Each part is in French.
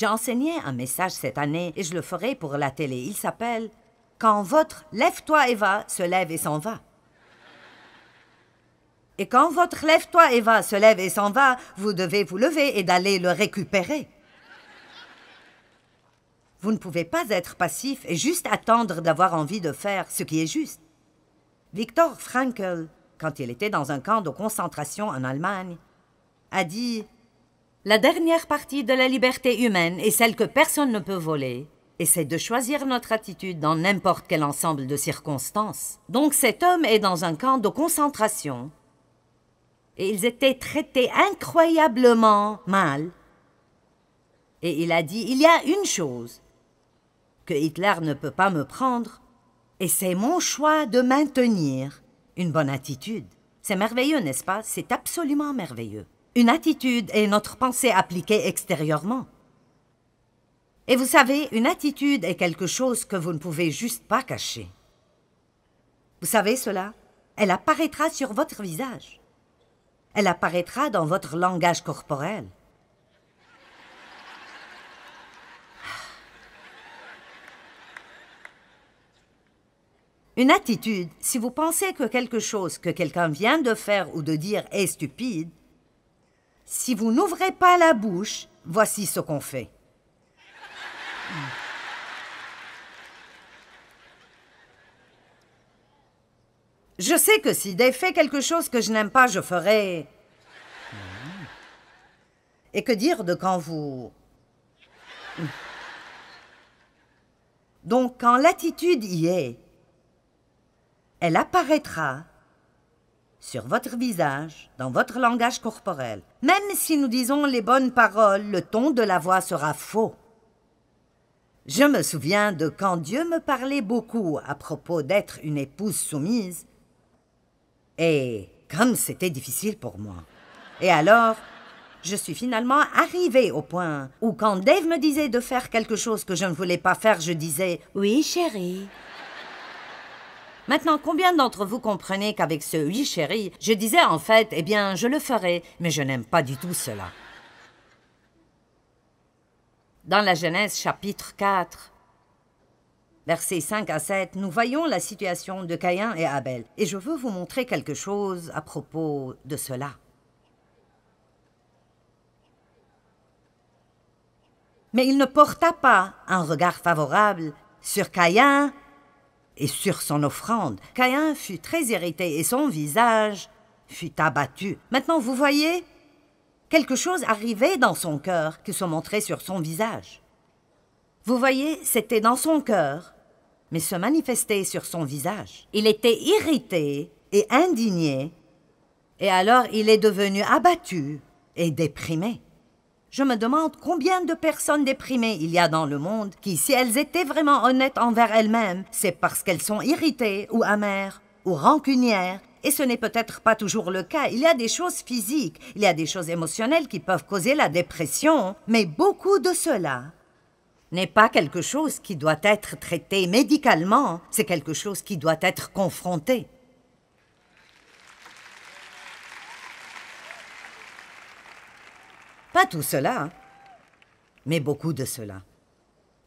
J'ai enseigné un message cette année et je le ferai pour la télé. Il s'appelle Quand votre lève-toi et va se lève et s'en va. Et quand votre lève-toi et va se lève et s'en va, vous devez vous lever et d'aller le récupérer. Vous ne pouvez pas être passif et juste attendre d'avoir envie de faire ce qui est juste. Victor Frankl, quand il était dans un camp de concentration en Allemagne, a dit la dernière partie de la liberté humaine est celle que personne ne peut voler, et c'est de choisir notre attitude dans n'importe quel ensemble de circonstances. Donc cet homme est dans un camp de concentration, et ils étaient traités incroyablement mal. Et il a dit, il y a une chose que Hitler ne peut pas me prendre, et c'est mon choix de maintenir une bonne attitude. C'est merveilleux, n'est-ce pas C'est absolument merveilleux une attitude est notre pensée appliquée extérieurement. Et vous savez, une attitude est quelque chose que vous ne pouvez juste pas cacher. Vous savez cela Elle apparaîtra sur votre visage. Elle apparaîtra dans votre langage corporel. Une attitude, si vous pensez que quelque chose que quelqu'un vient de faire ou de dire est stupide, si vous n'ouvrez pas la bouche, voici ce qu'on fait. Je sais que si Dave fait quelque chose que je n'aime pas, je ferai. Et que dire de quand vous. Donc, quand l'attitude y est, elle apparaîtra sur votre visage, dans votre langage corporel. Même si nous disons les bonnes paroles, le ton de la voix sera faux. Je me souviens de quand Dieu me parlait beaucoup à propos d'être une épouse soumise. Et comme c'était difficile pour moi. Et alors, je suis finalement arrivée au point où quand Dave me disait de faire quelque chose que je ne voulais pas faire, je disais ⁇ Oui chérie ⁇ Maintenant, combien d'entre vous comprenez qu'avec ce oui chéri, je disais en fait, eh bien, je le ferai, mais je n'aime pas du tout cela. Dans la Genèse chapitre 4, versets 5 à 7, nous voyons la situation de Caïn et Abel, et je veux vous montrer quelque chose à propos de cela. Mais il ne porta pas un regard favorable sur Caïn et sur son offrande. Caïn fut très irrité et son visage fut abattu. Maintenant, vous voyez, quelque chose arrivait dans son cœur qui se montrait sur son visage. Vous voyez, c'était dans son cœur, mais se manifestait sur son visage. Il était irrité et indigné, et alors il est devenu abattu et déprimé. Je me demande combien de personnes déprimées il y a dans le monde qui, si elles étaient vraiment honnêtes envers elles-mêmes, c'est parce qu'elles sont irritées ou amères ou rancunières. Et ce n'est peut-être pas toujours le cas. Il y a des choses physiques, il y a des choses émotionnelles qui peuvent causer la dépression, mais beaucoup de cela n'est pas quelque chose qui doit être traité médicalement, c'est quelque chose qui doit être confronté. Pas tout cela, hein. mais beaucoup de cela.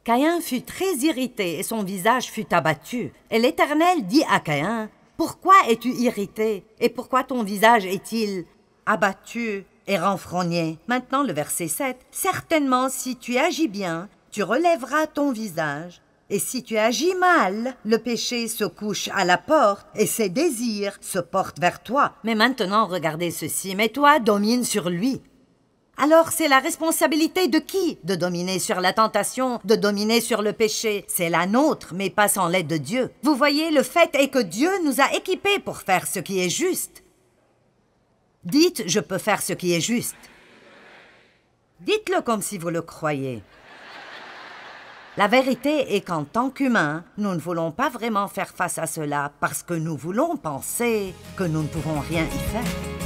Caïn fut très irrité et son visage fut abattu. Et l'Éternel dit à Caïn, Pourquoi es-tu irrité et pourquoi ton visage est-il abattu et renfrogné Maintenant le verset 7. Certainement si tu agis bien, tu relèveras ton visage. Et si tu agis mal, le péché se couche à la porte et ses désirs se portent vers toi. Mais maintenant regardez ceci, mais toi domine sur lui. Alors c'est la responsabilité de qui de dominer sur la tentation, de dominer sur le péché C'est la nôtre, mais pas sans l'aide de Dieu. Vous voyez, le fait est que Dieu nous a équipés pour faire ce qui est juste. Dites, je peux faire ce qui est juste. Dites-le comme si vous le croyez. La vérité est qu'en tant qu'humains, nous ne voulons pas vraiment faire face à cela parce que nous voulons penser que nous ne pouvons rien y faire.